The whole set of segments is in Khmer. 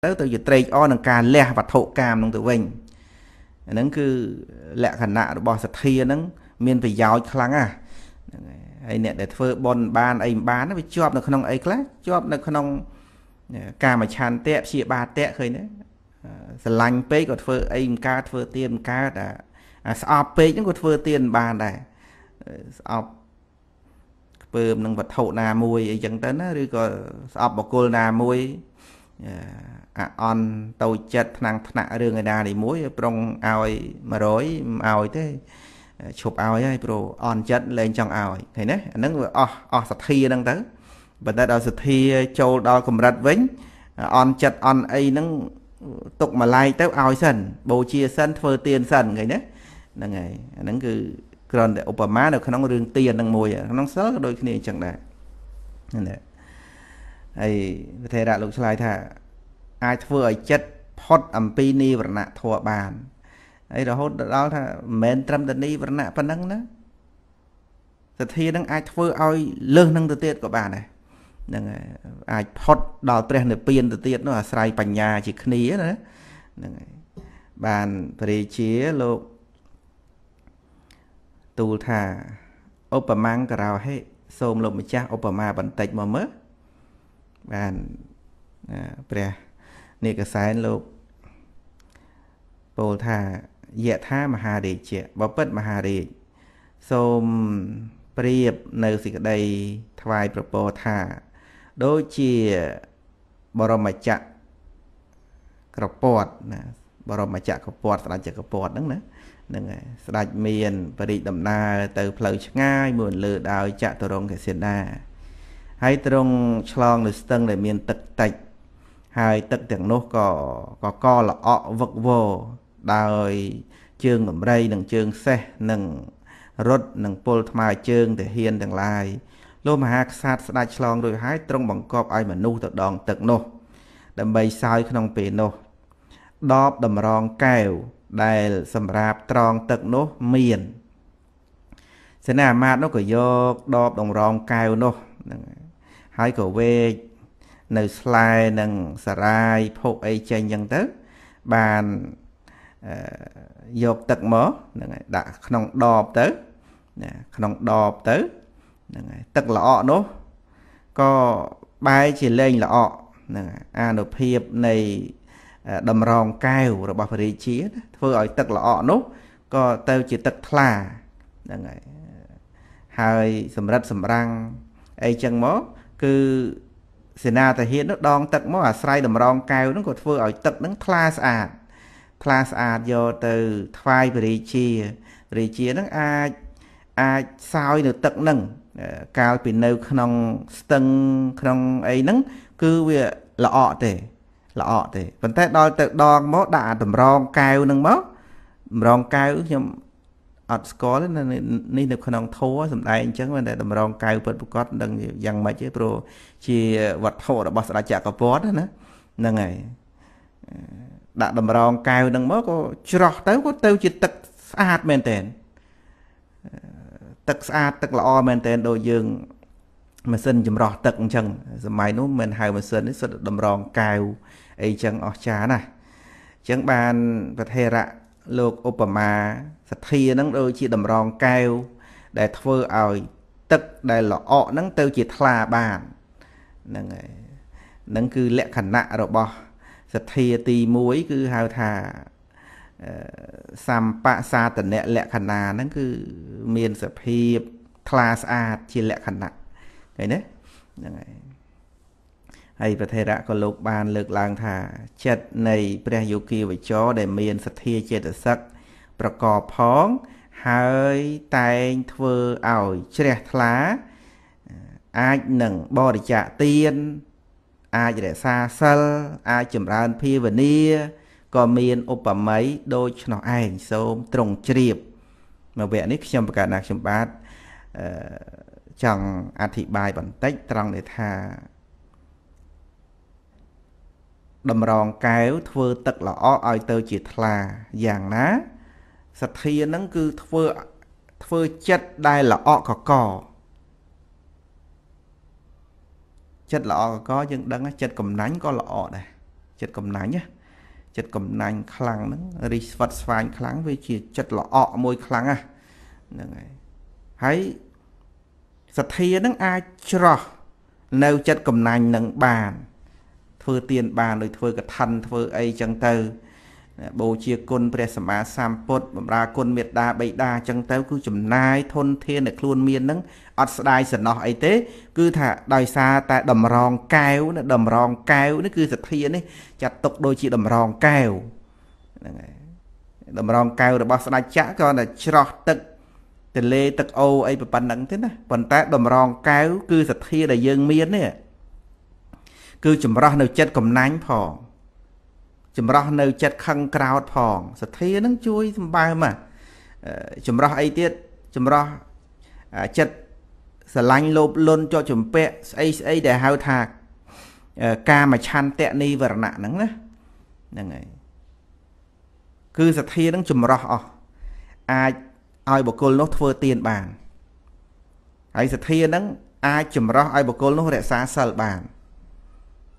ទៅទៅជាត្រេកអរនឹងការលះវត្ថុកាមនឹងទៅវិញអាហ្នឹងគឺលក្ខណៈរបស់សទ្ធាហ្នឹងមានប្រយោជន៍ខ្លាំងណាស់ហ្នឹងហើយហើយអ្នកដែលធ្វើបន់បានអីមិនបានវាជាប់នៅក្នុងអីខ្លះជាប់ នៅក្នុងកាមឆន្ទៈព្យាបាទៈឃើញទេស្រឡាញ់ពេកក៏ធ្វើអីមិនកើតធ្វើទៀនមិនកើតអាស្អប់ពេកហ្នឹងក៏ធ្វើទៀនមិនបានដែរស្អប់ខ្ពើមនឹងវត្ថុណាមួយអីចឹងទៅណាឬក៏ស្អប់បកុលណាមួយអាអន់តូចចិត្តថ្នាំងថ្នាក់រឿងឯណានេះមួយ ប្រុងឲ្យ100មិនឲ្យទេឈប់ឲ្យហើយព្រោះអន់ចិត្តលែងចង់ឲ្យឃើញណាអាហ្នឹងវាអស់អស់សទ្ធាហ្នឹងទៅប៉ុន្តែដល់សទ្ធា ចូលដល់កម្រិតវិញអន់ចិត្តអន់អីហ្នឹងទុកម្លាយទៅឲ្យសិនបូជាសិនធ្វើទៀនសិនឃើញណាហ្នឹងហើយអាហ្នឹងគឺគ្រាន់តែឧបមានៅក្នុងរឿងទៀនហ្នឹងមួយក្នុងសិលក៏ដូចគ្នាអញ្ចឹងដែរហ្នឹងហើយព្រះថេរៈលោកឆ្លើយថាអាចធ្វើឲ្យចិត្តផុត អំពីនិវរណធម៌បានហើយរហូតដល់ថាមិនមែនត្រឹមតែនិវរណៈប៉ុណ្ណឹងណាសទ្ធានឹងអាចធ្វើឲ្យលើសនឹងទៅទៀតក៏បានដែរនឹងអាចផុតដល់ព្រះនិព្វានទៅទៀតនោះអាស្រ័យបញ្ញាជាគ្នាណាហ្នឹងហើយបានព្រះរាជាលោកទូលថាឧបមាំងករោហេ សូមលោក ម្ចាស់ឧបមាបន្តិចមកមើលបានព្រះនេះកសែនលោកពោលថាយៈថាមហារាជៈបពិតមហារាជសូមប្រៀបនៅសេចក្តីថ្វាយប្រពោថា ដូចជាបរមចក្រក្រពតណាបរមចក្រពតស្ដេចចក្រពតហ្នឹងណាហ្នឹងហើយស្ដេចមានបរិយដំណើរទៅ ផ្លូវឆ្ងាយមួយលើដោយចតុរង្គសិនាហើយត្រង់ឆ្លង នៅស្ទឹងដែលមាន ទឹកតិចហើយទឹកទាំងនោះក៏ក៏កល្អក់វឹកវរដោយជើងកំរៃនិងជើងសេះនិង រត់និងពុលថ្មើរជើងទាហានទាំងឡាយលោកមហាក្សត្រស្ដេចឆ្លងរួចហើយទ្រង់បង្កប់ឲ្យមនុស្សទៅដងទឹកនោះ ដើម្បីសោយក្នុងពេលនោះ ដបតម្រងកែវដែលសម្រាប់ត្រងទឹកនោះមានសេនាអាមាត្យនោះក៏យកដបតម្រងកែវនោះហ្នឹងហើយក៏វេនៅស្លែនឹងសារាយភោគអីចេញអញ្ចឹងទៅ បានយកទឹកមកហ្នឹងហើយដាក់ក្នុងដបទៅណាក្នុងដបទៅហ្នឹងហើយទឹកល្អកនោះក៏បែរជាលែងល្អកហ្នឹងអានុភាពនៃតម្រងកែវរបស់ព្រះរាជាធ្វើឲ្យទឹកល្អកនោះក៏ទៅជាទឹកថ្លាហ្នឹងហើយហើយសម្រិតសម្រាំងអីចឹងមកគឺសេនាតាហ៊ាននោះដងទឹកមកអាស្រ័យតម្រងកែវនោះក៏ធ្វើឲ្យទឹកនឹងថ្លាស្អាតថ្លាស្អាតយកទៅថ្វាយព្រះរាជារាជានឹងអាចអាចសោយនៅទឹកនឹងកាលពីនៅក្នុងស្ទឹងក្នុងអីហ្នឹងគឺវាល្អក់ទេល្អក់ទេប៉ុន្តែដល់ទៅដងមកដាក់តម្រងកែវហ្នឹងមកតម្រងកែវខ្ញុំអត់ស្គាល់នេះនៅក្នុងធัวសំដែងអញ្ចឹងតែតម្រងកៅពិតប្រកបដឹងយ៉ាងម៉េចទេព្រោះជាវត្ថុរបស់ស្ដេចចក្រពតណាហ្នឹងហើយដាក់តម្រងកៅហ្នឹងមកក៏ច្រោះទៅក៏ទៅជាទឹកស្អាតមែនតើទឹកស្អាតទឹកល្អមែនតើដូចយើងម៉ាស៊ីនចម្រោះទឹកអញ្ចឹងសម័យនោះមិនហៅម៉ាស៊ីននេះសុទ្ធតម្រងកៅអីចឹងអស្ចារ្យណាស់អញ្ចឹងបានប្រធេរៈលោកឧបមាសទ្ធានឹងដូចជាតម្រងកែវដែលធ្វើឲ្យទឹកដែលល្អក់នឹងទៅជាថ្លាបានហ្នឹងហើយនឹងគឺលក្ខណៈរបស់សទ្ធាទី1គឺហៅថាសម្បសាតនៈលក្ខណាហ្នឹងគឺមានសភាពថ្លាស្អាតជាលក្ខណៈឃើញទេហ្នឹងហើយហើយប្រធរៈក៏លោកបានលើកឡើងថា ចិត្តនៃព្រះយោគាវចរ ដែល មានសទ្ធាចេតសិកប្រកបផង ហើយតែងធ្វើឲ្យជ្រះថ្លា អាចនឹងបរិច្ចាគទានអាចរក្សាសិល អាចចម្រើនភាវនាក៏មានឧបមាដូច្នោះឯងសូមត្រង់ជ្រាបមកវគ្គនេះខ្ញុំប្រកាសថាខ្ញុំបាទចង់អធិប្បាយបន្តិចត្រង់នេះថាតម្រងកែវធ្វើ ទឹកល្អឲ្យទៅជាថ្លាយ៉ាងណាសទ្ធានឹងគឺធ្វើធ្វើចិត្តដែលល្អកកចិត្តល្អកកយើងដឹងចិត្តកំណាញ់ក៏ល្អដែរចិត្តកំណាញ់ណាចិត្តកំណាញ់ខ្លាំងហ្នឹងរិះស្វិតស្វាញខ្លាំងវាជាចិត្តល្អមួយខ្លាំងហ្នឹងហើយហើយសទ្ធានឹងអាចច្រោះនៅចិត្តកំណាញ់នឹងបានធ្វើទៀនបានដោយធ្វើកឋិនធ្វើអីចឹងទៅ បូជាគុណព្រះសម្មាសម្ពុទ្ធបម្រើគុណមេត្តាបិតាចឹងទៅ គឺចំណាយធនធានដែលខ្លួនមាននឹងអត់ស្ដាយសំណោះអីទេគឺថាដោយសារតែតម្រងកែវណាតម្រងកែវនេះគឺសទ្ធានេះចាត់ទុកដូចជាតម្រងកែវហ្នឹងហើយតម្រងកែវរបស់ស្ដេចចក្រក៏តែច្រោះទឹក ទលេ ទឹកអូអីប៉ុណ្ណឹងទេណាប៉ុន្តែតម្រងកែវគឺសទ្ធាដែលយើងមាននេះគឺចម្រោះនៅចិត្តកំណាញ់ផងចម្រោះនៅចិត្តខឹងក្រោតផងសទ្ធានឹងជួយសម្បើមចម្រោះអីទៀតចម្រោះចិត្តស្រឡាញ់លោភលន់ជាប់ជំពាក់ស្អីស្អីដែលហៅថា កាមឆន្ទៈនីវរណៈហ្នឹងណាហ្នឹងហើយគឺសទ្ធានឹងចម្រោះអស់អាចឲ្យបុគ្គលនោះធ្វើទានបានហើយសទ្ធានឹងអាចចម្រោះឲ្យបុគ្គលនោះរក្សាសិលបាន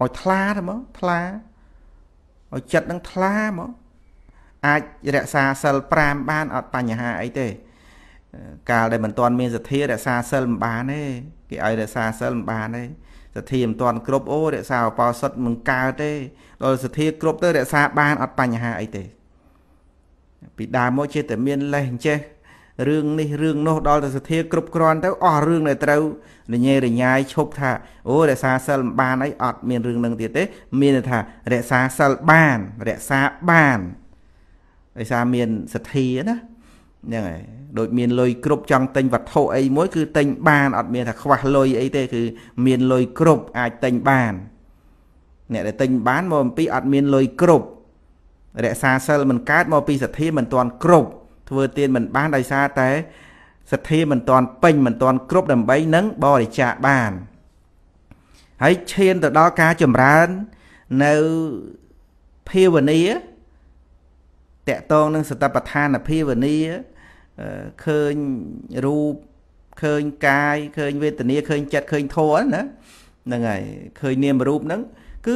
ឲ្យថ្លាទៅមកថ្លាឲ្យចិត្តនឹងថ្លាមកអាចរក្សាសិល5បានអត់បញ្ហាអីទេកាលដែលមិនទាន់មានសទ្ធារក្សាសិលមិនបានទេគេឲ្យរក្សាសិលមិនបានទេសទ្ធាមិនទាន់គ្រប់អូរក្សាអបោសុតមិនកើតទេដល់សទ្ធាគ្រប់ទៅ រក្សាបានអត់បញ្ហាអីទេពីដើមមកជាតែមានលេះអញ្ចេះរឿងនេះរឿងនោះដល់ទៅសធាគ្រប់គ្រាន់ទៅអស់រឿងដែលត្រូវរញ៉េរញ៉ាយឈប់ថាអូរក្សាសិលមិនបានអីអត់មានរឿងនឹងទៀតទេមានថារក្សាសិលបានរក្សាបានដោយសារមានសធាណាហ្នឹងហើយដូចមានលុយគ្រប់ចង់ទិញវត្ថុអីមួយគឺទិញបានអត់មានថាខ្វះលុយអីទេគឺមានលុយគ្រប់អាចទិញបាន អ្នកដែលទិញបានមកអំពីអត់មានលុយគ្រប់រក្សាសិលមិនកើតមកពីសទ្ធាមិនទាន់គ្រប់ធ្វើទានមិនបានដោយសារតែសទ្ធាមិនទាន់ពេញមិនទាន់គ្រប់ដើម្បីនឹងបរិច្ចាគបានហើយឈានទៅដល់ការចម្រើន នៅភាវនាតកតងនឹងសតបដ្ឋានភាវនាឃើញរូបឃើញកាយឃើញវេទនាឃើញចិត្តឃើញធម៌ណាហ្នឹងហើយឃើញនាមរូបហ្នឹងគឺ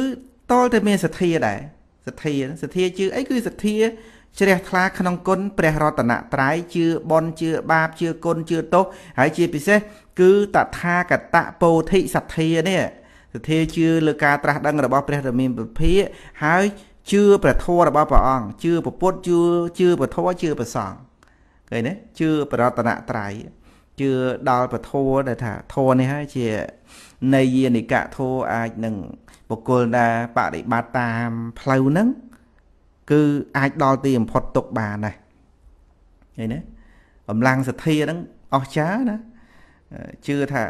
តលតែមានសទ្ធាដែរសទ្ធាសទ្ធាជឿអីគឺសទ្ធាជ្រះថ្លាក្នុងគុណព្រះរតនត្រ័យជឿបនជឿបាបជឿគុណជឿទោសហើយជាពិសេសគឺតថាគតពោធិសទ្ធានេះសទ្ធាជឿលើការត្រាស់ដឹងរបស់ព្រះរាមាពិភាកហើយជឿព្រះធម៌របស់ព្រះអង្គជឿពុទ្ធជឿជឿព្រះធម៌ជឿព្រះសង្ឃឃើញទេជឿព្រះរតនត្រ័យជឿដល់ព្រះធម៌ដែលថាធម៌នេះហើយជានៃយានិកៈធម៌អាចនឹងបុគ្គលដែលបប្រតិបត្តិតាមផ្លូវហ្នឹងគឺអាចដល់ទីបំផុតទុកបានដែរឃើញទេកម្លាំងសទ្ធាហ្នឹងអស្ចារ្យណាជឿថា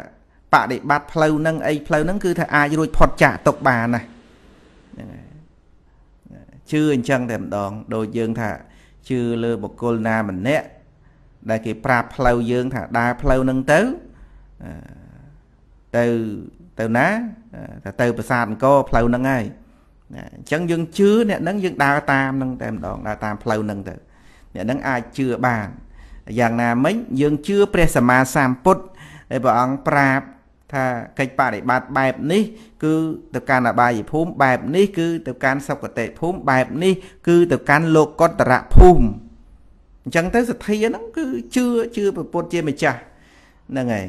បដិបត្តិផ្លូវហ្នឹងអីផ្លូវហ្នឹងគឺថាអាចរួចផុតចាកទុកបានណាហ្នឹងហើយជឿអញ្ចឹងតែម្ដងដូចយើងថាជឿលើបុគ្គលណាម្នាក់ដែលគេប្រាប់ផ្លូវយើងថាដើរផ្លូវហ្នឹងទៅទៅទៅណាថាទៅប្រាសាទអង្គរផ្លូវហ្នឹងហើយណាអញ្ចឹងយើងជឿអ្នកហ្នឹងយើងដើរតាមនឹងតែម្ដងដើរតាមផ្លូវហ្នឹងទៅ អ្នកហ្នឹងអាចជឿបានយ៉ាងណាមិញយើងជឿព្រះសម្មាសម្ពុទ្ធដែលព្រះអង្គប្រាប់ថាកិច្ចបរិបត្តិបែបនេះគឺទៅកាន់អបាយភូមិបែបនេះគឺទៅកាន់សុគតិភូមិបែបនេះគឺទៅកាន់លោកកតរៈភូមិអញ្ចឹងទៅសទ្ធាហ្នឹងគឺជឿជឿព្រះពុទ្ធជាម្ចាស់ហ្នឹងហើយ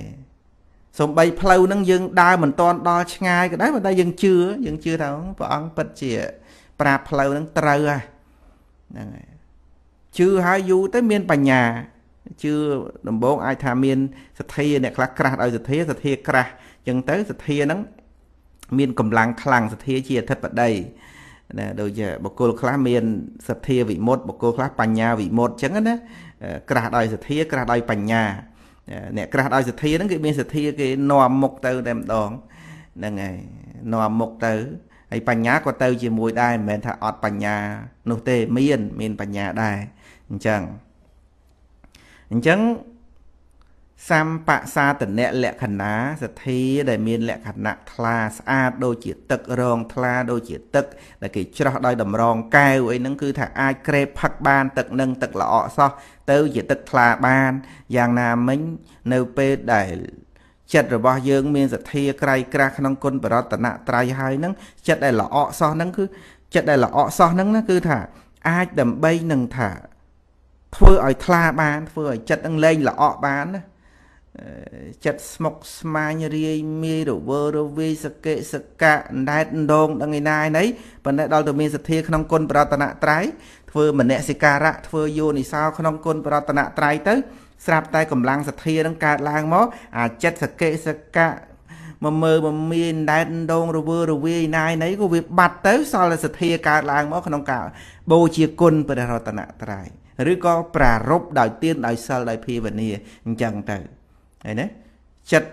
សំបីផ្លូវហ្នឹងយើងដើរមិនទាន់ដល់ឆ្ងាយក៏ដែរប៉ុន្តែយើងជឿយើងជឿថាព្រះអង្គពិតជា ប្រាប់ផ្លូវហ្នឹងត្រូវហ្នឹងហើយជឿហើយយូរទៅមានបញ្ញាជឿដំបងអាចថាមានសទ្ធាអ្នកខ្លះក្រាស់ដោយសទ្ធាសទ្ធាក្រាស់អញ្ចឹងទៅសទ្ធាហ្នឹងមានកម្លាំងខ្លាំងសទ្ធាជាអធិបតីណាដូចជាបុគ្គលខ្លះមានសទ្ធាវិមុតបុគ្គលខ្លះបញ្ញាវិមុតអញ្ចឹងណាក្រាស់ដោយសទ្ធាក្រាស់ដោយបញ្ញាអ្នកក្រាស់ដោយសទ្ធាហ្នឹងគេមានសទ្ធាគេនាំមុខទៅតែម្ដងហ្នឹងហើយនាំមុខទៅហើយបញ្ញាក៏ទៅ ជាមួយដែរមិនមែនថាអត់បញ្ញា នោះទេមាន មានបញ្ញាដែរអញ្ចឹងអញ្ចឹងសម្បសាតនៈលក្ខណាសទ្ធាដែលមានលក្ខណៈថ្លាស្អាតដូចជាទឹករងថ្លាដូចជាទឹកដែលគេច្រោះដោយតម្រងកែវអីហ្នឹងគឺ ថាអាចក្រេបផឹកបាន ទឹកនឹងទឹកល្អអសោះទៅជាទឹកថ្លាបានយ៉ាងណាមិញនៅពេលដែលចិត្តរបស់យើងមានសទ្ធាក្រៃក្រាស់ក្នុងគុណបរតនៈត្រៃហើយហ្នឹងចិត្តដែលល្អសោះហ្នឹងគឺ ចិត្តដែលល្អសោះហ្នឹងណាគឺថាអាចដើម្បីនឹងថា ធ្វើឲ្យថ្លាបានធ្វើឲ្យចិត្តនឹងលែងល្អបានណាចិត្តស្មុកស្មាញរាយមាយរវើរវាយសកេសកៈអណ្ដែតអណ្ដងដឹងឯណាឯណីប៉ុន្តែដល់ទៅមានសទ្ធាក្នុងគុណប្រតនត្រ័យធ្វើមនសិការៈធ្វើយោនិសោក្នុងគុណប្រតនត្រ័យទៅស្រាប់តែកម្លាំងសទ្ធានឹងកើតឡើងមក អាចិត្តសកេសកៈមកមើលមកមានដែតដងរវើរវាយណាយណីក៏វាបាត់ទៅសល់តែសទ្ធាកើតឡើងមកក្នុងការបូជាគុណព្រះរតនត្រ័យឬក៏ប្រារព្ធដោយទានដោយសិលដោយភាវនាអញ្ចឹងទៅហើយណាចិត្ត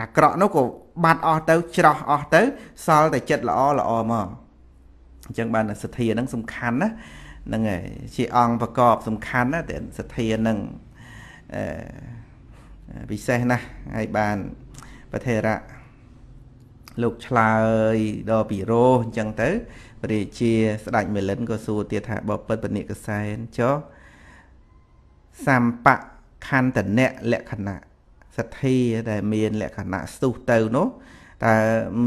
អាក្រក់នោះក៏បាត់អស់ទៅ ច្រោះអស់ទៅ សល់តែចិត្តល្អល្អមកអញ្ចឹងបានសទ្ធានឹងសំខាន់ណាហ្នឹងហើយជាអង្គប្រកបសំខាន់ណាតែសទ្ធានឹងអឺពិសេសណាស់ហើយបានប្រធេរៈលោកឆ្លើយដល់ពីរោះអញ្ចឹងទៅព្រះរាជាស្ដេចមេលិនក៏សួរទៀតថាបបិទ្ធពនិកសែនចុះសម្បខន្តនៈលក្ខណៈសទ្ធាដែលមានលក្ខណៈស្ទុះទៅនោះតើ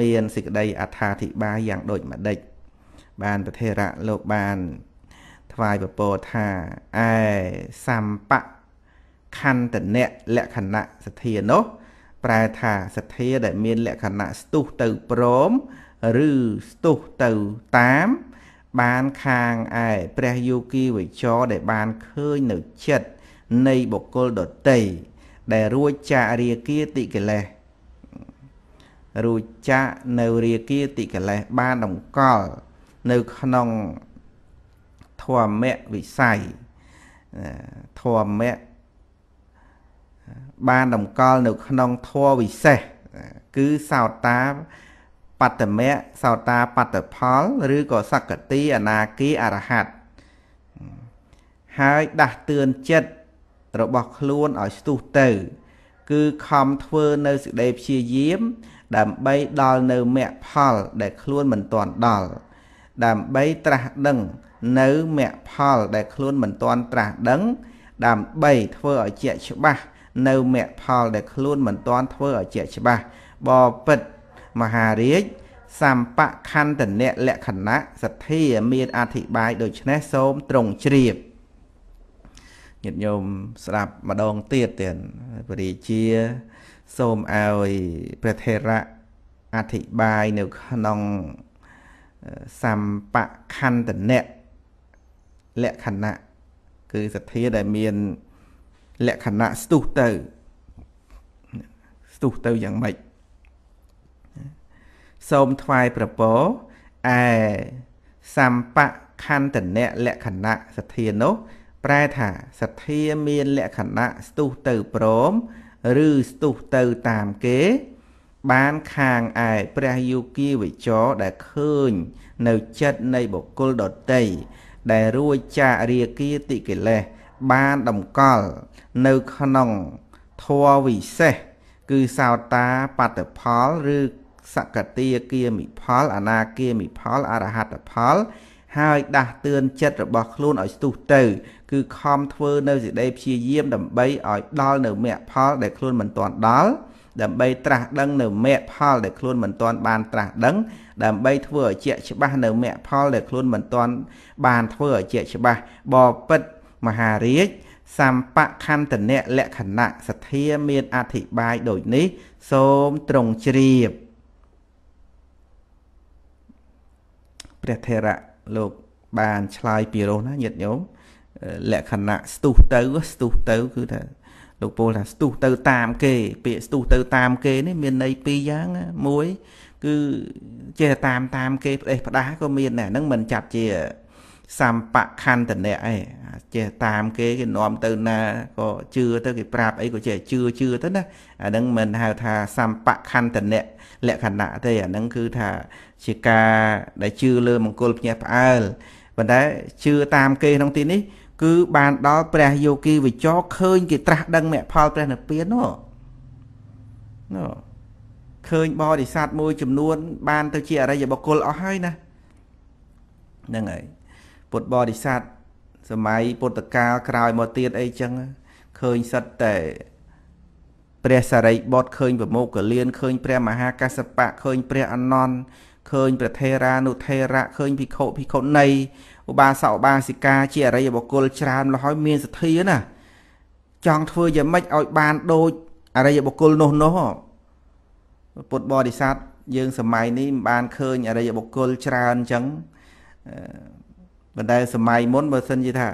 មានសេចក្តីអត្ថាធិប្បាយយ៉ាងដូចម្តេចបានប្រធេរៈលោកបាន ថ្វាយពពរថាឯសម្បៈខន្ទនៈលក្ខណៈសទ្ធានោះ ប្រែថាសទ្ធាដែលមាន លក្ខណៈស្ទុះទៅព្រម ឬស្ទុះទៅតាម បានខាងឯព្រះយោគីវិចរដែលបានឃើញនៅចិត្តនៃបុគ្គលដតីដែលរួចចាករាគាតិកិលេសរួចចាកនៅរាគាតិកិលេសបានដង្កល់នៅក្នុងធម្មវិស័យធម្មបានតម្កល់នៅក្នុងធម៌វិសេស គឺសោតាបត្តមៈសោតាបត្តផល ឬក៏សក្កតិអនាគាអរហត្តហើយដាស់តឿនចិត្តរបស់ខ្លួនឲ្យស្ទុះទៅគឺខំធ្វើនៅសេចក្តីព្យាយាម ដើម្បីដល់នៅមគ្គផល ដែលខ្លួនមិនទាន់ដល់ដើម្បីត្រាស់ដឹងនៅមគ្គផល ដែលខ្លួនមិនទាន់ត្រាស់ដឹង ដើម្បីធ្វើឲ្យជាច្បាស់នៅមគ្គផលដែលខ្លួនមិនទាន់ធ្វើឲ្យជាច្បាស់បបិទ្ធមហារាជសម្បខន្ធនៈលក្ខណៈសទ្ធាមានអធិប្បាយដូចនេះសូមត្រង់ជ្រាបញាតិញោមស្ដាប់ម្ដងទៀតទៀតពរាជាសូមឲ្យព្រះថេរៈអធិប្បាយនៅក្នុងសម្បខន្តនៈលក្ខណៈគឺសទ្ធាដែលមានលក្ខណៈស្ទុះទៅ ស្ទុះទៅយ៉ាងម៉េចសូមថ្វាយប្រពរឯសម្បខន្តនៈលក្ខណៈសទ្ធានោះប្រែថាសទ្ធាមានលក្ខណៈស្ទុះទៅព្រម ឬស្ទុះទៅតាមគេ បានខាងឯព្រះយោគីវិចរដែលឃើញនៅចិត្តនៃបុគ្គលដតីដែលរួចចាករាគាតិកិលេសបានតម្កល់នៅក្នុងធម៌វិសេស គឺសោតាបត្តផលឬសកតាគាមិផលអនាគាមិផលអរហត្តផលហើយដាស់តឿនចិត្តរបស់ខ្លួនឲ្យស្ទុះទៅ គឺខំធ្វើនៅសេចក្តីព្យាយាមដើម្បីឲ្យដល់នៅមគ្គផលដែលខ្លួនមិនទាន់ដល់ដើម្បីត្រាស់ដឹង នៅមគ្គផលដែលខ្លួនមិនទាន់បានត្រាស់ដឹង ដើម្បីធ្វើឲ្យជាក់ច្បាស់នៅមគ្គផលដែលខ្លួនមិនទាន់បានធ្វើឲ្យជាក់ច្បាស់បពិតមហារាជសម្បខន្តនៈលក្ខណៈសទ្ធាមានអធិប្បាយដូចនេះសូមត្រង់ជ្រាបព្រះថេរៈលោកបានឆ្លើយពីរោះណាញាតិញោមលក្ខណៈស្ទុះទៅស្ទុះទៅ គឺថាលោកពោលថាស្ទុះទៅតាមគេ ពាក្យស្ទុះទៅតាមគេនេះមានន័យពីរយ៉ាងមួយគឺចេះតាមតាមគេផ្ដេសផ្ដាសក៏មានដែរហ្នឹងមិនចាត់ជាសម្បខន្តនៈឯងចេះតាមគេគេនាំទៅណាក៏ជឿទៅគេប្រាប់អីក៏ចេះជឿជឿទៅណាអាហ្នឹងមិនហៅថាសម្បខន្តនៈលក្ខណៈទេអាហ្នឹងគឺថាជាការដែលជឿលើ មង្គលភ្ញាក់ផ្អើលប៉ុន្តែជឿតាមគេក្នុងទីនេះ គឺ បាន ដល់ព្រះយោគីវិចរឃើញគេត្រាស់ដឹងមគ្គផលព្រះនិព្វាននោះនោះឃើញបរិស័ទមួយ ចំនួនបានទៅជាអរិយបុគ្គលអស់ហើយណាហ្នឹងហើយពុទ្ធបរិស័ទសម័យពុទ្ធកាលក្រោយមកទៀតអីចឹងឃើញសិតតែព្រះសារីបុត្រឃើញប្រមុខកលៀនឃើញ ព្រះមហាកសបៈឃើញ ព្រះអនន្តឃើញព្រះថេរានុថេរៈឃើញភិក្ខុភិក្ខុនីឧបាសកឧបាសិកាជាអរិយបុគ្គល ច្រើនលហើយមានសទ្ធាណា ចង់ធ្វើយ៉ាងម៉េចឲ្យបាន ដូចអរិយបុគ្គលនោះនោះពុទ្ធបរិស័ទយើង សម័យនេះមិនបានឃើញអរិយបុគ្គលច្រើនអញ្ចឹងបណ្ដែលសម័យមុនបើសិនជាថា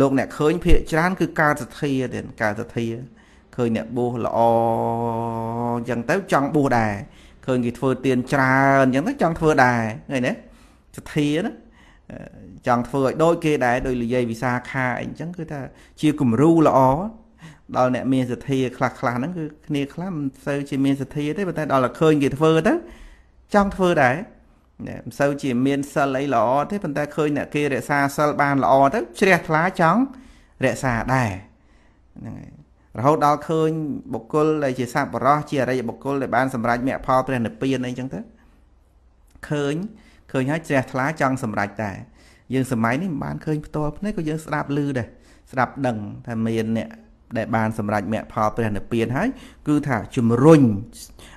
លោក អ្នកឃើញភាកច្រើន គឺការសទ្ធាទៀតការសទ្ធាឃើញអ្នកបួសល្អអញ្ចឹងទៅចង់បួសដែរឃើញគេធ្វើទៀនច្រើនអញ្ចឹងទៅចង់ធ្វើដែរឃើញទេសទ្ធាណាចង់ធ្វើឲ្យដូចគេដែរដោយលយាយវិសាខាអីចឹងគឺថាជាគំរូល្អដល់អ្នកមានសទ្ធាខ្លះខ្លះហ្នឹងគឺគ្នាខ្លះមិនសូវជាមានសទ្ធាទេប៉ុន្តែដល់តែឃើញគេធ្វើទៅចង់ធ្វើដែរមិនសូវជាមានសិលអីល្អទេប៉ុន្តែឃើញអ្នកគេរក្សាសិលបានល្អទៅជ្រះថ្លាចង់រក្សាដែរហ្នឹងហើយរហូតដល់ឃើញ បុគ្គលដែលជាសัพបរោះជាអរិយបុគ្គលដែលបានសម្រេចមគ្គផលព្រះនិព្វានអីចឹងទៅឃើញឃើញហើយជ្រះថ្លាចង់សម្រេចដែរយើងសម័យនេះមិនបានឃើញផ្ទាល់ភ្នែកក៏យើងស្ដាប់ឮដែរស្ដាប់ដឹងថាមានអ្នកដែលបានសម្រេចមគ្គផលព្រះនិព្វានហើយ គឺថាជំរុញ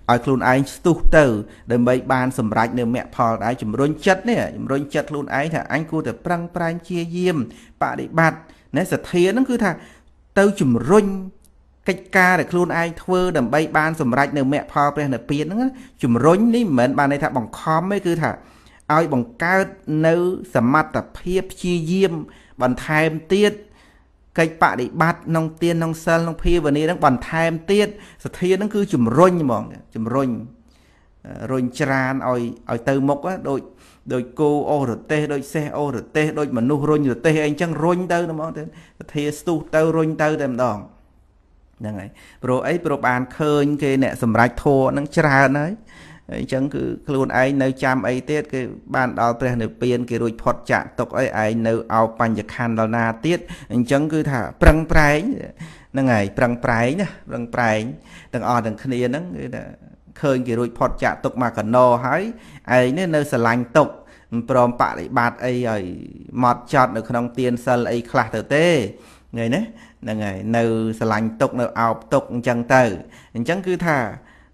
ឲ្យខ្លួនឯងស្ទុះទៅដើម្បីបានសម្រេចនៅមគ្គផលដែរជំរុញចិត្តនេះជំរុញចិត្តខ្លួនឯងថាអញគួរតែប្រឹងប្រែងជាយាមបប្រតិបត្តិណាសទ្ធានឹងគឺថាទៅជំរុញកិច្ចការដែលខ្លួនឯងធ្វើដើម្បីបានសម្រេចនៅមគ្គផលព្រះនិព្វានហ្នឹងជំរុញនេះមិនមែនបានន័យថាបង្ខំទេគឺថាឲ្យបង្កើតនៅសមត្ថភាពព្យាយាមបន្ថែមទៀតកិច្ចបដិបត្តិក្នុងទានក្នុងសិលក្នុងភាវនាហ្នឹងបន្ថែមទៀតសទ្ធាហ្នឹងគឺជំរុញហ្មងជំរុញរុញច្រានឲ្យឲ្យទៅមុខដូចដូចគោអូសរទេសដូចសេះអូសរទេសដូចមនុស្សរុញរទេសអីចឹងរុញទៅហ្មងទៅសទ្ធាស្ទុះទៅរុញទៅតែម្ដងហ្នឹងហើយព្រោះអីព្រោះបានឃើញ គេអ្នកសម្រេចធัวហ្នឹងច្រើនហើយអញ្ចឹងគឺខ្លួនឯងនៅចាំអីទៀតគេបានដល់ព្រះនិព្វានគេរួចផុតចាក់ទុកអីឯងនៅអោបញ្ញខណ្ឌដល់ណាទៀតអញ្ចឹងគឺថាប្រឹងប្រែងហ្នឹងហើយប្រឹងប្រែងណាប្រឹងប្រែងទាំងអស់ទាំងគ្នាហ្នឹងគឺថាឃើញគេរួចផុតចាក់ទុកមកកណោហើយឯងនេះនៅស្រឡាញ់ទុកមិនព្រមបប្រតិបត្តិអីឲ្យម៉ត់ចត់នៅក្នុងទានសិលអីខ្លះទៅទេថ្ងៃនេះហ្នឹងហើយនៅស្រឡាញ់ទុកនៅអោបទុកអញ្ចឹងទៅអញ្ចឹងគឺថា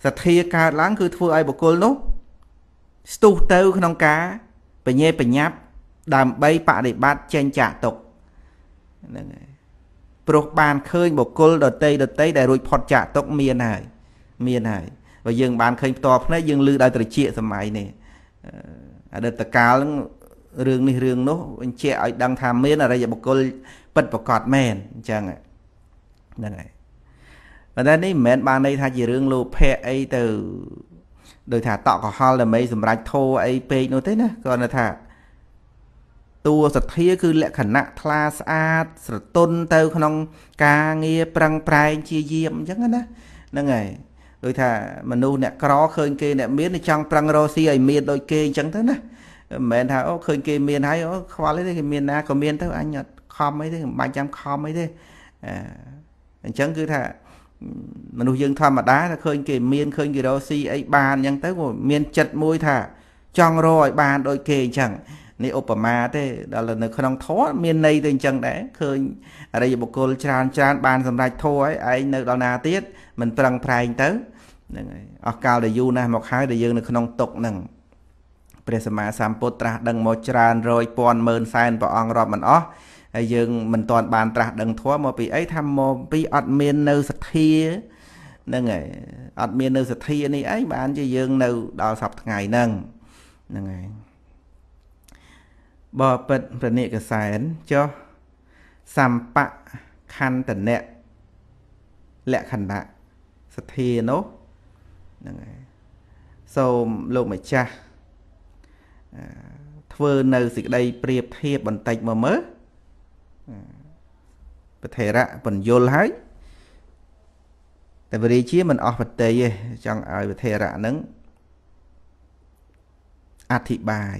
សទ្ធាកើតឡើងគឺធ្វើឲ្យបុគ្គលនោះស្ទុះទៅក្នុងការបញ្ញាបញ្ញាប់ ដើម្បីបដិបត្តិចេញចាកទុកហ្នឹងហើយព្រោះបានឃើញបុគ្គលដតីដតីដែលរួចផុតចាកទុកមានហើយមានហើយបើយើង បានឃើញផ្ទាល់ភ្នែកយើងឮដោយត្រចៀកសម័យនេះ អតីតកាលរឿងនេះរឿងនោះបញ្ជាក់ឲ្យដឹងថាមានអរិយបុគ្គលពិតប្រកបមែនអញ្ចឹងហ្នឹងហើយប៉ុន្តែនេះមិនមែនបានន័យថាជារឿងលោភៈអីទៅដោយថាតក់កុហលដើម្បីសម្រេចធោអីពេកនោះទេណាគាត់នៅថាតួសទ្ធាគឺលក្ខណៈថ្លាស្អាតស្រទន់ទៅក្នុង ការងារប្រឹងប្រែងជាយាមអញ្ចឹងណាហ្នឹងហើយដោយថាមនុស្សអ្នកក្រឃើញគេអ្នកមាន ចង់ប្រឹងរកស៊ីឲ្យមានដូចគេអញ្ចឹងទៅណាមិនមែនថាអូឃើញគេមានហើយអូខ្វល់ទេគេមានណាក៏មានទៅអញអត់ខំអីទេមិនបាច់ចាំខំអីទេអញ្ចឹងគឺថាមនុស្សយើងធម្មតាតែឃើញគេមានឃើញគេរកស៊ីអីបានអញ្ចឹងទៅក៏មានចិត្តមួយថា ចង់រកឲ្យបានដូចគេអញ្ចឹងនេះឧបមាទេ ដល់នៅក្នុងធម៌មានន័យទៅអញ្ចឹងដែរឃើញអរិយបុគ្គលច្រើនច្រើនបាន សម្រេចធម៌ឲ្យឯងនៅដល់ណាទៀតមិនប្រឹងប្រែងទៅហ្នឹងហើយអស់កាលដែលយូរណាស់មកហើយដែលយើងនៅក្នុងទុកហ្នឹងព្រះសម្មាសម្ពុទ្ធត្រាស់ដឹងមកច្រើនរយពាន់ម៉ឺនសែនព្រះអង្គរាប់មិនអស់ហើយយើងមិនទាន់បានត្រាស់ដឹងធម៌មកពីអីថាមកពីអត់មាននៅសទ្ធាហ្នឹងហើយអត់មាននៅសទ្ធានេះអីបាន ជាយើងនៅដល់សប្តាហ៍ហ្នឹងហ្នឹងហើយបបិទ្ធព្រះនិកសែនចុះសម្បៈខន្តនៈលក្ខណៈសទ្ធានោះហ្នឹងហើយសូមលោកម្ចាស់ធ្វើនៅសេចក្តីប្រៀបធៀបបន្តិចមកមើលពធរៈបញ្យលហើយតែវរាជាមិនអស់បតីទេចង់ឲ្យវធរៈនឹងអធិបាយ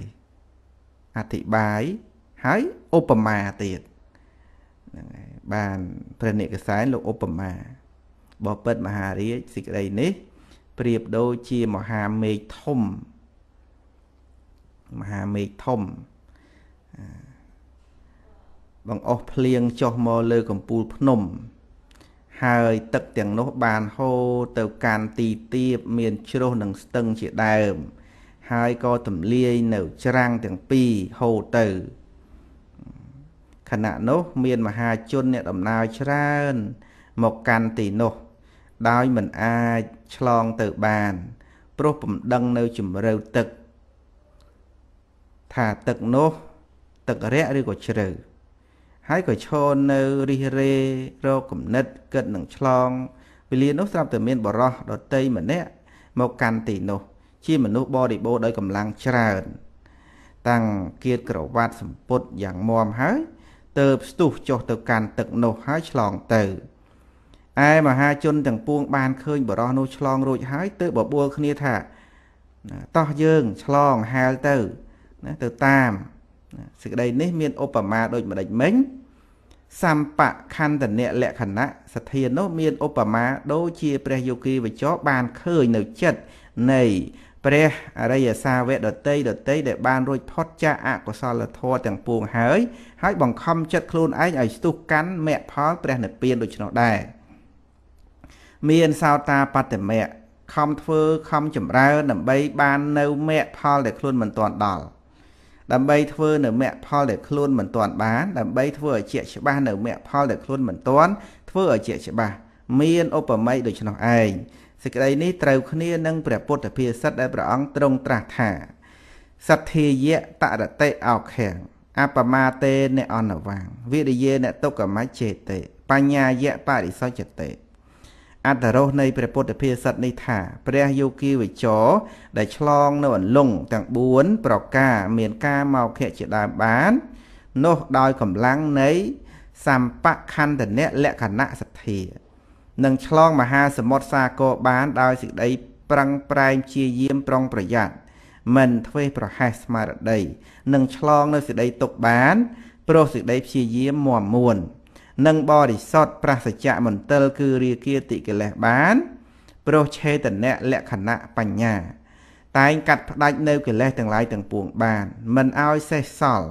អធិបាយហើយឧបមាទៀតហ្នឹងហើយបានព្រះនិកសែនលោកឧបមាបបិទ្ធមហារាជសេចក្តីនេះ ប្រៀបដូចជាមហាមេឃធំមហាមេឃធំអឺបង្អស់ភ្លៀងចុះមកលើកំពូលភ្នំហើយទឹកទាំងនោះបានហូរទៅកាន់ទីទាបមានជ្រោះនិងស្ទឹងជាដើម ហើយក៏ទម្លាយនៅច្រាំងទាំងពីរហូរទៅខណៈនោះមានមហាជនអ្នកដំណើរច្រើន មកកាន់ទីនោះ ដោយមិនអាចឆ្លងទៅបានព្រោះពំដឹងនៅជំរឿទឹក ថាទឹកនោះ ទឹករៈឬក៏ជ្រៅហើយក៏ឈរនៅរិះរេរោគគំនិតគិតនឹងឆ្លងវេលានោះស្រាប់តែមានបរោះដតីម្នាក់មកកាន់ទីនោះជាមនុស្សបរិបូរដោយកម្លាំងច្រើនតាំងគៀតក្រវ៉ាត់សម្ពុតយ៉ាងមមហើយទៅស្ទុះចុះទៅកាន់ទឹកនោះហើយឆ្លងទៅឯមហាជនទាំងពួងបានឃើញបរោះនោះឆ្លងរួចហើយទៅបបួលគ្នាថាតោះយើងឆ្លងហាលទៅណាទៅតាមសេចក្តីនេះ មានឧបមាដូចម្ដេចមិញសម្បខន្តនៈលក្ខណៈសធានោះមានឧបមា ដូចជាព្រះយោគីវចរបានឃើញនៅចិត្តនៃព្រះអរិយសាវកដតីដតីដែលបាន រួចផុតចាកអកុសលធម៌ទាំងពួងហើយ ហើយបង្ខំចិត្តខ្លួនឯងឲ្យស្ទុះកាន់មគ្គផលព្រះនិព្វានដូច្នោះដែរមានសោតាបត្តមៈខំធ្វើខំចម្រើនដើម្បីបាននៅមគ្គផលដែលខ្លួនមិនទាន់ដល់ដើម្បីធ្វើនៅមគ្គផលដែលខ្លួនមិនទាន់បានដើម្បីធ្វើឲ្យជាក់ច្បាស់នៅមគ្គផលដែលខ្លួនមិនទាន់ធ្វើឲ្យជាក់ច្បាស់មានឧបមាដូច្នោះឯងសេចក្តីនេះត្រូវគ្នានឹងព្រះពុទ្ធភាសិតដែលព្រះអង្គទ្រង់ត្រាស់ថាសទ្ធាយៈតរតិអោខាំងអបមាទេអ្នកអនវាងវិរិយេអ្នកទុក្កមច្ចេតេបញ្ញាយៈបរិសុចតេអត្តរសនៃព្រះពុទ្ធភាសិតនេះថាព្រះយោគីវិចរដែលឆ្លង នៅអន្លង់ទាំង4ប្រការមានការមកខៈជាដើមបាន នោះដោយកម្លាំងនៃសម្បខន្ធនៈលក្ខណៈសទ្ធានឹងឆ្លងមហាសមុទ្រសាគរបានដោយសេចក្តីប្រឹងប្រែងជាយាមប្រុងប្រយ័ត្នមិនធ្វេសប្រហែសស្មារតីនឹងឆ្លងនៅសេចក្តីទុកបានព្រោះសេចក្តីព្យាយាមមមួនមួននិងបរិសុទ្ធប្រសច្ចៈមន្ទិលគឺរាគាតិកិលេសបានព្រោះឆេតនៈលក្ខណៈបញ្ញាតែងកាត់ផ្ដាច់នៅកិលេសទាំងឡាយទាំងពួងបានមិនឲ្យសេះសល់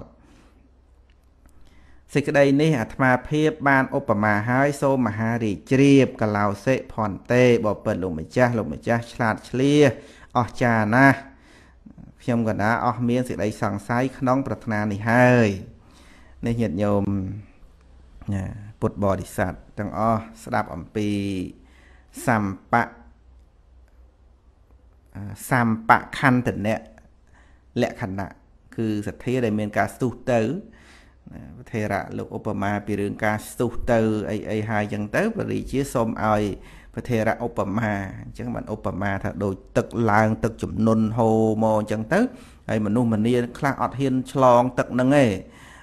សេចក្តី នេះអាត្មាភាពបានឧបមាហើយសូមមហារាជជ្រាបកឡោសិផនទេបបិទ្ធលោកម្ចាស់លោកម្ចាស់ឆ្លាតឆ្លៀសអស្ចារ្យណាស់ខ្ញុំកណ្ដាអស់មានសេចក្តីសង្ស័យក្នុងប្រាថ្នានេះហើយ នេះញាតិញោមណាពុទ្ធបរិស័ទទាំងអស់ស្ដាប់អំពីសម្បៈសម្បៈខន្តនៈលក្ខណៈគឺសទ្ធាដែលមានការស្ទុះទៅវធេរៈលោកឧបមា ពីរឿងការស្ទុះទៅអីអីហើយចឹងទៅពរិជាសូមឲ្យវធេរៈឧបមាអញ្ចឹងបានឧបមា ថាដូចទឹកឡើង ទឹកជំនន់ហូរមកអញ្ចឹងទៅហើយមនុស្សម្នាខ្លះអត់ហ៊ានឆ្លងទឹកហ្នឹងឯង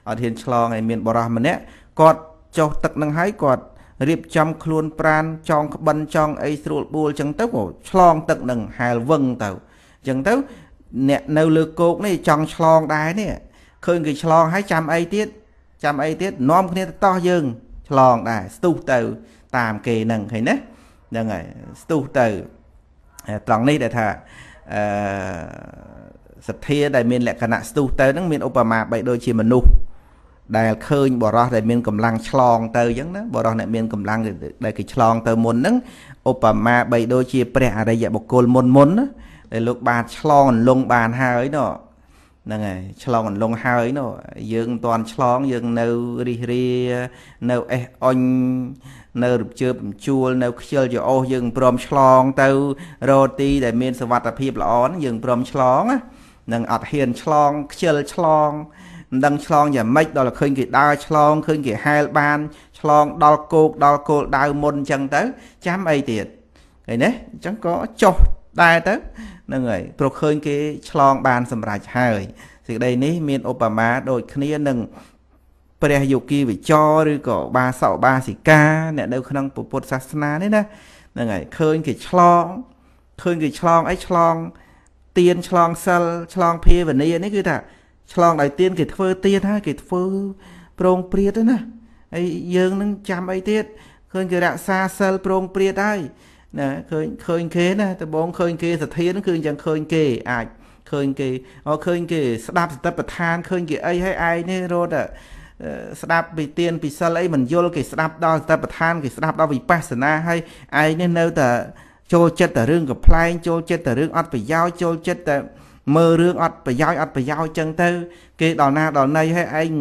អត់ហ៊ានឆ្លងឯងមានបរោះម្នាក់គាត់ចុះទឹកនឹងហើយគាត់រៀបចំខ្លួនប្រានចងក្បិនចងអីស្រួលបួលចឹងទៅឆ្លងទឹកនឹងហែលវឹងទៅចឹងទៅ អ្នកនៅលើគោកនេះចង់ឆ្លងដែរនេះឃើញគេឆ្លងហើយចាំអីទៀតចាំអីទៀតនាំគ្នាទៅតោះយើង ឆ្លងដែរស្ទុះទៅតាមគេនឹងឃើញណាហ្នឹងហើយស្ទុះទៅត្រង់នេះដែលថាអឺសទ្ធាដែលមានលក្ខណៈស្ទុះទៅនឹងមានឧបមាបីដូចជាមនុស្សដែលឃើញបរោះដែលមានកម្លាំងឆ្លងទៅអញ្ចឹងណាបរោះអ្នកមានកម្លាំងដែលគេឆ្លងទៅមុនហ្នឹងឧបមាបីដូចជាព្រះអរិយបុគ្គលមុនមុនណាដែលលោកបានឆ្លងអន្លង់បានហើយណោះហ្នឹងហើយឆ្លងអន្លង់ហើយណោះយើងមិនទាន់ឆ្លងយើងនៅរិះរានៅអេះអុញនៅរំជើបរំជួលនៅ ខ្ជិលយោអូសយើងព្រមឆ្លង ទៅរោទីដែលមានសវត្ថភាព ល្អហ្នឹងយើងព្រមឆ្លងហ្នឹងអត់ហ៊ានឆ្លង ខ្ជិលឆ្លងមិនដឹងឆ្លងយ៉ាងម៉េចដល់ឃើញគេដើរឆ្លងឃើញគេហែលបានឆ្លងដល់គោកដល់គោលដៅមុនអញ្ចឹងទៅចាំអីទៀតឃើញទេអញ្ចឹងក៏ចុះដែរទៅហ្នឹងហើយព្រោះឃើញគេ ឆ្លង បានសម្រេចហើយសេចក្តីនេះ មានឧបមាដូច គ្នានឹងព្រះយោគីវិចរឬក៏បាសកបាសិកាអ្នកនៅ ក្នុងពុទ្ធសាសនានេះណាហ្នឹងហើយឃើញគេឆ្លងឃើញគេឆ្លងអីឆ្លងទៀនឆ្លងសិលឆ្លងភាវនានេះគឺថាឆ្លងដោយទៀនគេធ្វើទៀនហើយគេធ្វើប្រងព្រាតណាហើយយើងនឹងចាំអីទៀតឃើញគេរក្សាសិលប្រងព្រាតហើយណាឃើញឃើញគេណាដំបងឃើញគេសធានគឺយ៉ាងឃើញគេអាចឃើញគេអូឃើញគេ ស្ដាប់សតិប្បដ្ឋានឃើញគេអីហើយឯងនេះរត់ស្ដាប់ពីទៀនពីសិលអីមិនយល់គេស្ដាប់ដល់សតិប្បដ្ឋានគេស្ដាប់ដល់វិបស្សនាហើយឯងនេះនៅតែចូលចិត្តតែរឿងកំ pl ែងចូលចិត្តតែរឿងអត់ប្រយោជន៍ចូលចិត្តតែមើលរឿងអត់ប្រយោជន៍អត់ប្រយោជន៍ចឹងទៅ គេដល់ណាដល់ណីហើយឯង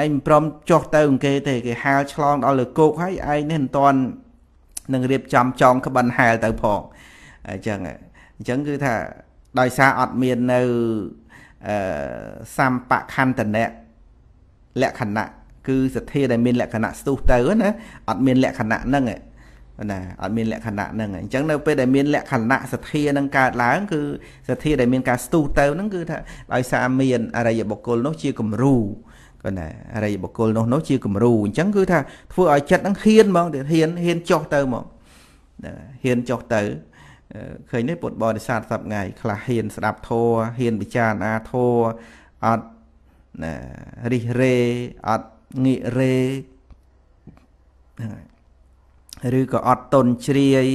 ឯងមិនព្រមចុះទៅអង្គគេទេគេហាលឆ្លងដល់លើគោកហើយឯងនេះមិនតាន់នឹងរៀបចំចងក្បិនហាលទៅផងអញ្ចឹងអញ្ចឹងគឺថាដោយសារអត់មាននៅអឺសម្បខន្តនៈលក្ខណៈគឺសទ្ធាដែលមានលក្ខណៈស្ទុះទៅណាអត់មានលក្ខណៈហ្នឹងឯងណាអត់មានលក្ខណៈហ្នឹងអញ្ចឹងនៅពេលដែលមានលក្ខណៈសទ្ធានឹងកើតឡើងគឺសទ្ធាដែលមានការស្ទុះទៅហ្នឹងគឺថាដោយសារមានអរិយបុគ្គលនោះជាគំរូកណាអរិយបុគ្គលនោះនោះជាគំរូអញ្ចឹងគឺថាធ្វើឲ្យចិត្តហ្នឹងហ៊ានហ្មងទៀតហ៊ានហ៊ានចុះទៅហ្មងហ៊ានចុះទៅឃើញនេះពុទ្ធបរិស័ទសប្ងៃខ្លះហ៊ានស្ដាប់ធម៌ហ៊ានពិចារណាធម៌អត់រិះរេអត់ងាករេហ្នឹងហើយឬក៏អត់តន់ជ្រាយ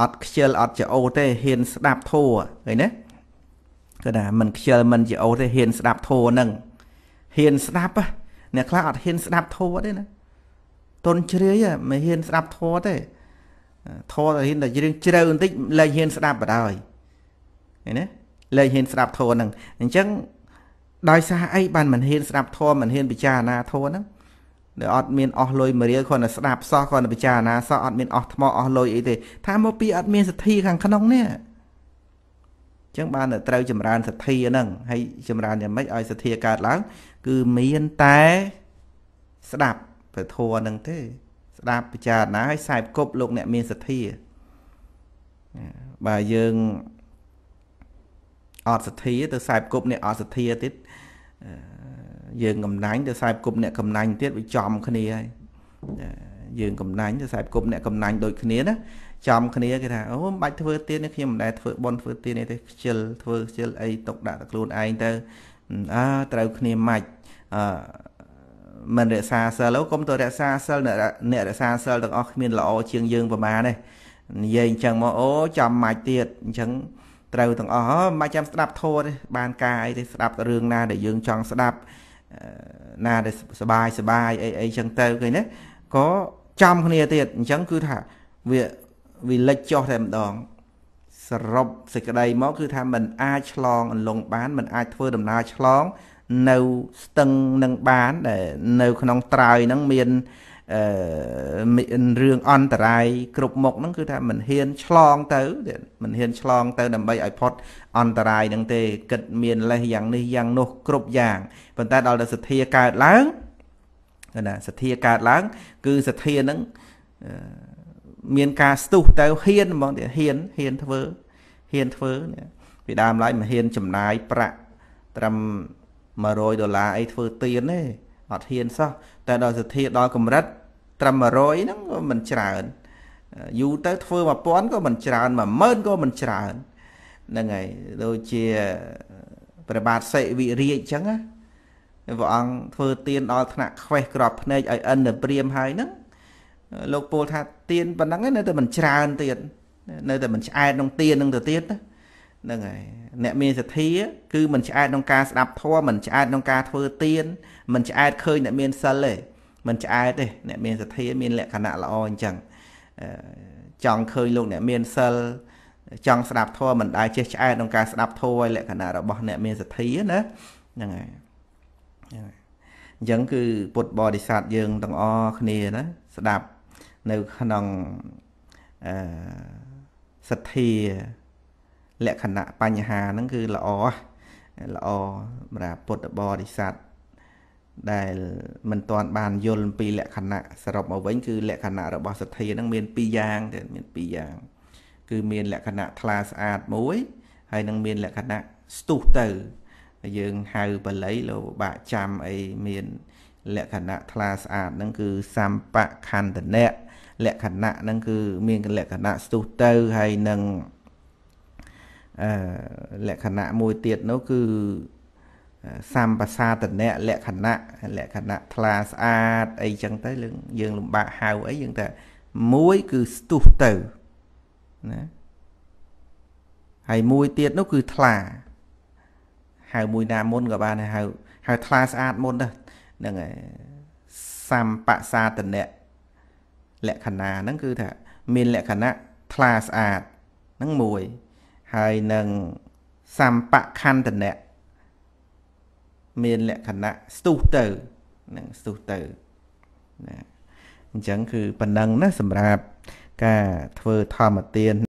អត់ខ្ជិលអត់ច្អូទេហ៊ានស្ដាប់ធัวឃើញទេគាត់ថាមិនខ្ជិលមិនច្អូទេហ៊ានស្ដាប់ធัวហ្នឹងហ៊ានស្ដាប់អ្នកខ្លះអត់ហ៊ានស្ដាប់ធัวទេណាតន់ជ្រាយ មិនហ៊ានស្ដាប់ធัวទេធัวតែហ៊ានតែយើងជ្រៅបន្តិចលែងហ៊ានស្ដាប់បណ្ដោយឃើញទេលែងហ៊ានស្ដាប់ធัวហ្នឹងអញ្ចឹងដោយសារអីបានមិនហ៊ានស្ដាប់ធัวមិនហ៊ានពិចារណាធัวហ្នឹងដែលអត់មានអស់លុយមរៀលគ្រាន់តែស្ដាប់សោះគ្រាន់តែពិចារណាសោះអត់មានអស់ថ្មអស់លុយអីទេថាមកពីអត់មានសទ្ធាខាងក្នុងនេះចឹងបានតែត្រូវចម្រើនសទ្ធាហ្នឹងហើយចម្រើនយ៉ាងម៉េចឲ្យសទ្ធាកើតឡើង គឺមានតែស្ដាប់ព្រះធម៌ហ្នឹងទេស្ដាប់ពិចារណាឲ្យខ្សែគប់លោកអ្នក មានសទ្ធាបើយើងអត់សទ្ធាទៅខ្សែគប់អ្នកអត់សទ្ធាទៀតអឺយើងកំណាញ់ទៅខ្សែគប់អ្នកកំណាញ់ទៀតវាចំគ្នាហើយយើងកំណាញ់ទៅខ្សែគប់អ្នកកំណាញ់ដូចគ្នាណាចំ គ្នាគេថាអូមិនបាច់ធ្វើទៀននេះខ្ញុំមិនដែលធ្វើបន់ធ្វើទៀននេះទេខ្ជិលធ្វើខ្ជិលអីຕົកដាក់តែខ្លួនឯងទៅអើត្រូវគ្នាម៉ាច់អឺមិនរក្សាសិលកុំទៅរក្សាសិលអ្នករក្សាសិលទាំងអស់គ្មានល្អជាងយើងប្រហែលទេនិយាយអញ្ចឹងមកអូចាំម៉ាច់ទៀតអញ្ចឹងត្រូវទាំងអស់មិនចាំស្ដាប់ធម៌ទេបានការអីទេស្ដាប់រឿងណាដែលយើងចង់ស្ដាប់ណាដែលសបាយសបាយអីអីចឹងទៅគេណាក៏ចំគ្នាទៀតអញ្ចឹងគឺថាវាវាលិចចុះតែម្ដងសរុបសេចក្តីមកគឺថាมันអាចឆ្លង អន្លង់បានมันអាចធ្វើ ដំណើរឆ្លងនៅស្ទឹងនឹងបានដែលនៅក្នុងត្រើយហ្នឹងមានអឺរឿងអន្តរាយគ្រប់មុខហ្នឹងគឺ ថាមិនហ៊ានឆ្លងទៅមិនហ៊ានឆ្លងទៅដើម្បីឲ្យផុត អន្តរាយហ្នឹងទេគិតមានលេះយ៉ាងនេះយ៉ាងនោះគ្រប់យ៉ាងប៉ុន្តែដល់តែសទ្ធាកើតឡើងណាសទ្ធាកើតឡើង គឺសទ្ធាហ្នឹងមានការស្ទុះទៅហ៊ានហ្មងទៀតហ៊ានហ៊ានធ្វើហ៊ានធ្វើ ពីដើមឡើយមិនហ៊ានចំណាយប្រាក់ត្រឹម100ដុល្លារអីធ្វើទៀនទេអត់ហ៊ានសោះតែដល់សទ្ធាដល់កម្រិតត្រឹម100ហ្នឹងមិនច្រើនយូរទៅធ្វើ1000ក៏មិនច្រើន10000ក៏មិនច្រើនហ្នឹងហើយដូចជាព្រះបាទសិវិរាជអញ្ចឹងណាព្រះអង្គធ្វើទៀនដល់ថ្នាក់ខ្វេះក្របភ្នែកឲ្យអិនព្រាមហើយហ្នឹងលោកពោលថាទៀនប៉ុណ្ណឹងនៅតែមិនច្រើនទៀតនៅតែមិនឆ្អែតក្នុងទៀនហ្នឹងទៅទៀតណាហ្នឹងហើយអ្នកមានសទ្ធាគឺមិនឆ្អែតក្នុងការស្ដាប់ធម៌មិនឆ្អែតក្នុងការធ្វើទានមិនឆ្អែតឃើញអ្នកមានសិលទេមិនឆ្អែតទេអ្នកមានសទ្ធាមាន លក្ខណៈល្អអញ្ចឹងចង់ឃើញលោកអ្នកមានសិល ចង់ស្ដាប់ធម៌មិនដែលចេះឆ្អែតក្នុងការស្ដាប់ធម៌ឲ្យលក្ខណៈរបស់អ្នកមានសទ្ធាណាហ្នឹងហើយអញ្ចឹងគឺពុទ្ធបរិស័ទយើងទាំងអស់គ្នាណាស្ដាប់នៅក្នុងអឺសទ្ធាលក្ខណៈបញ្ហាហ្នឹងគឺល្អល្អសម្រាប់ពុទ្ធបរិស័ទដែលមិនទាន់បានយល់អំពីលក្ខណៈសរុបមកវិញគឺលក្ខណៈរបស់សទ្ធាហ្នឹងមាន2យ៉ាងតែមាន2យ៉ាង គឺមានលក្ខណៈថ្លាស្អាតមួយហើយនឹងមានលក្ខណៈស្ទុះទៅ យើងហៅបល័យលោកបាក់ចាំអីមានលក្ខណៈថ្លាស្អាតហ្នឹងគឺសម្បខន្ធនៈលក្ខណៈហ្នឹងគឺមានលក្ខណៈស្ទុះទៅហើយនឹងលក្ខណៈមួយទៀតនោះគឺសម្បសាតនៈលក្ខណៈលក្ខណៈថ្លាស្អាតអីចឹងទៅយើងលំបាកហៅអីយើងតែមួយគឺស្ទុះទៅណាហើយមួយទៀតនោះគឺថ្លាហៅមួយណាមុនក៏បានហៅហៅថ្លាស្អាតមុនហ្នឹងហើយសម្បសាតនៈលក្ខណៈហ្នឹងគឺថាមានលក្ខណៈថ្លាស្អាតហ្នឹងមួយហើយនឹងសម្បខន្ធនៈមានលក្ខណៈស្ទុះទៅនឹងស្ទុះទៅណាអញ្ចឹងគឺប៉ុណ្ណឹងណាសម្រាប់ការធ្វើធម្មទាន